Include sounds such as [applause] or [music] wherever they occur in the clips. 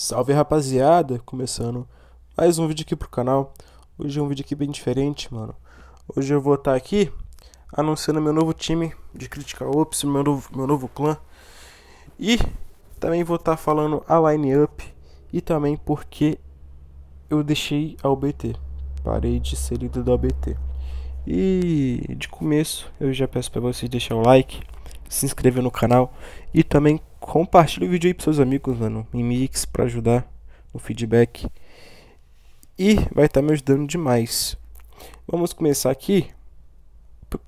Salve rapaziada, começando mais um vídeo aqui pro canal. Hoje é um vídeo aqui bem diferente, mano. Hoje eu vou estar tá aqui anunciando meu novo time de Critical Ops, meu novo, meu novo clã. E também vou estar tá falando a line up e também porque eu deixei a OBT. Parei de ser líder da OBT. E de começo eu já peço para vocês deixar o like se inscrever no canal e também compartilha o vídeo aí para seus amigos, mano, em mix para ajudar no feedback. E vai estar tá me ajudando demais. Vamos começar aqui.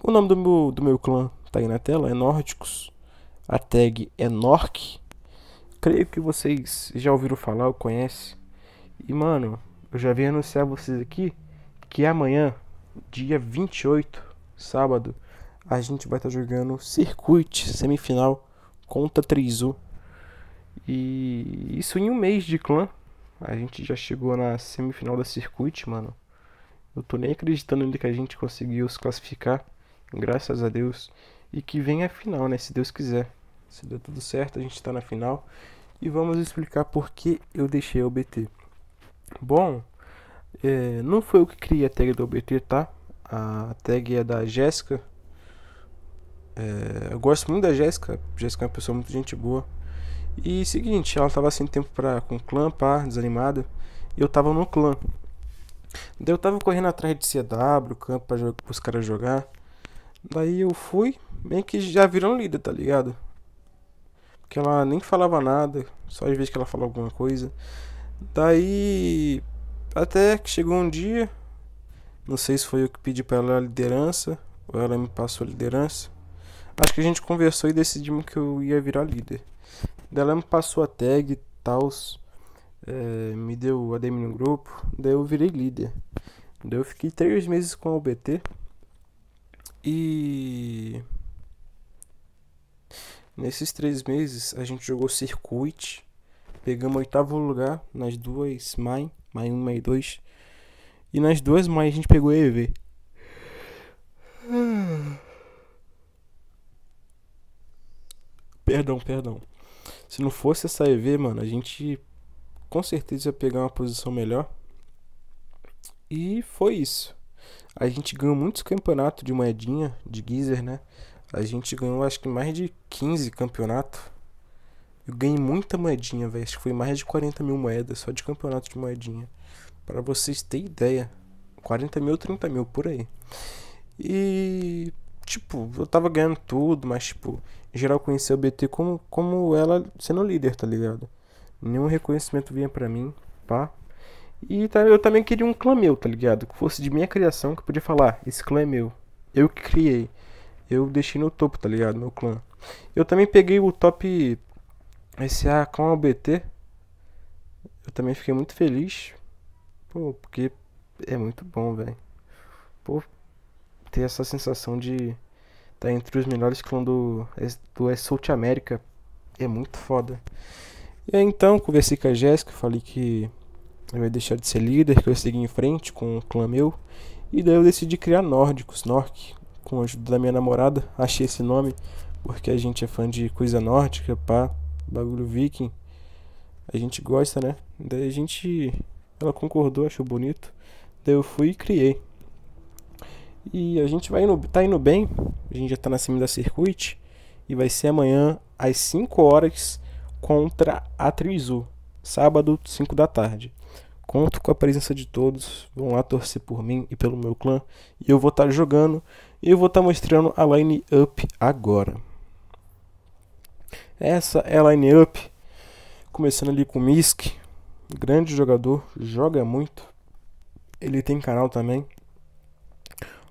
O nome do meu, do meu clã tá aí na tela, é Nórdicos. A tag é Nork. Creio que vocês já ouviram falar ou conhecem. E mano, eu já vim anunciar vocês aqui que amanhã, dia 28, sábado, a gente vai estar tá jogando Circuit semifinal contra trizo E isso em um mês de clã. A gente já chegou na semifinal da Circuit, mano. Eu tô nem acreditando ainda que a gente conseguiu se classificar. Graças a Deus. E que vem a final, né? Se Deus quiser. Se deu tudo certo, a gente tá na final. E vamos explicar por que eu deixei a OBT. Bom, é, não foi eu que criei a tag da OBT, tá? A tag é da Jéssica, é, eu gosto muito da Jéssica. Jéssica é uma pessoa muito gente boa. E seguinte, ela tava sem tempo pra, com o clã, pá, desanimada. E eu tava no clã. Daí eu tava correndo atrás de CW, campo pra os caras jogar. Daí eu fui, meio que já virou um líder, tá ligado? Porque ela nem falava nada, só às vezes que ela falava alguma coisa. Daí. Até que chegou um dia, não sei se foi eu que pedi pra ela a liderança, ou ela me passou a liderança. Acho que a gente conversou e decidimos que eu ia virar líder. Daí ela me passou a tag e tal, é, me deu a DM no grupo, daí eu virei líder. Daí eu fiquei três meses com a BT e. Nesses três meses a gente jogou circuit, pegamos oitavo lugar nas duas main, main uma e dois E nas duas main a gente pegou EV. Hum. [sighs] Perdão, perdão. Se não fosse essa EV, mano, a gente com certeza ia pegar uma posição melhor. E foi isso. A gente ganhou muitos campeonatos de moedinha, de geezer, né? A gente ganhou acho que mais de 15 campeonatos. Eu ganhei muita moedinha, velho. Acho que foi mais de 40 mil moedas só de campeonato de moedinha. para vocês terem ideia. 40 mil, 30 mil, por aí. E tipo, eu tava ganhando tudo, mas, tipo, em geral conhecia o BT como, como ela sendo líder, tá ligado? Nenhum reconhecimento vinha pra mim, pá. E eu também queria um clã meu, tá ligado? Que fosse de minha criação, que eu podia falar, esse clã é meu. Eu que criei. Eu deixei no topo, tá ligado? Meu clã. Eu também peguei o top SA ah, clã BT. Eu também fiquei muito feliz. Pô, porque é muito bom, velho. Pô, ter essa sensação de estar tá entre os melhores clãs do, do South America. É muito foda. E aí, então, conversei com a Jéssica, falei que eu ia deixar de ser líder, que eu ia seguir em frente com o clã meu. E daí eu decidi criar Nórdicos, Nork, com a ajuda da minha namorada. Achei esse nome porque a gente é fã de coisa nórdica, pá, bagulho viking. A gente gosta, né? Daí a gente. Ela concordou, achou bonito. Daí eu fui e criei. E a gente vai indo, tá indo bem. A gente já tá na semi da circuit. E vai ser amanhã às 5 horas contra a Trizu. Sábado, 5 da tarde. Conto com a presença de todos. Vão lá torcer por mim e pelo meu clã. E eu vou estar tá jogando. E eu vou estar tá mostrando a line up agora. Essa é a line up. Começando ali com o Misk. Grande jogador. Joga muito. Ele tem canal também.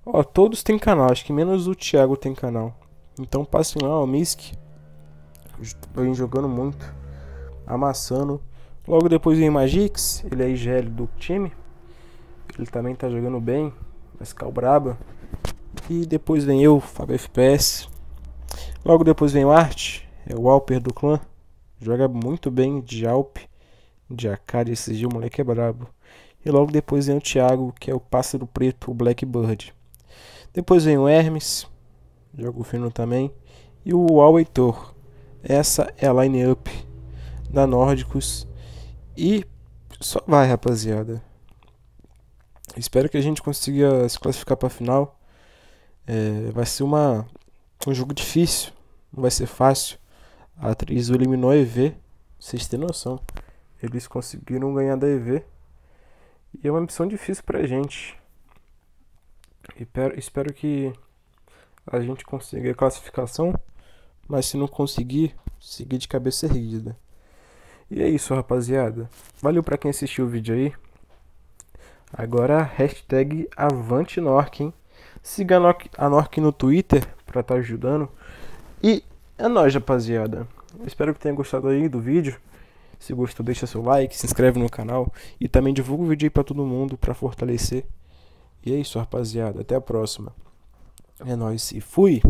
Ó, todos têm canal, acho que menos o Thiago tem canal. Então passem lá, o Misk. Vem jogando muito, amassando. Logo depois vem o Magix, ele é IGL do time. Ele também tá jogando bem, mas calbraba. E depois vem eu, Fábio FPS. Logo depois vem o Art, é o Alper do clã. Joga muito bem de Alp, de Akari, esse SG, o moleque é brabo. E logo depois vem o Thiago, que é o Pássaro Preto, o Blackbird. Depois vem o Hermes, jogo fino também. E o Alweitor. Essa é a line-up da Nórdicos. E só vai, rapaziada. Espero que a gente consiga se classificar para a final. É, vai ser uma, um jogo difícil. Não vai ser fácil. A atriz eliminou a EV. Vocês têm noção. Eles conseguiram ganhar da EV. E é uma missão difícil pra gente. Espero, espero que a gente consiga a classificação, mas se não conseguir, seguir de cabeça erguida. E é isso, rapaziada. Valeu para quem assistiu o vídeo aí. Agora, hashtag AvanteNork, hein? Siga a Nork no Twitter para estar tá ajudando. E é nóis, rapaziada. Espero que tenha gostado aí do vídeo. Se gostou, deixa seu like, se inscreve no canal e também divulga o vídeo aí para todo mundo para fortalecer e é isso, rapaziada. Até a próxima. É nóis e fui.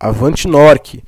Avante Norque.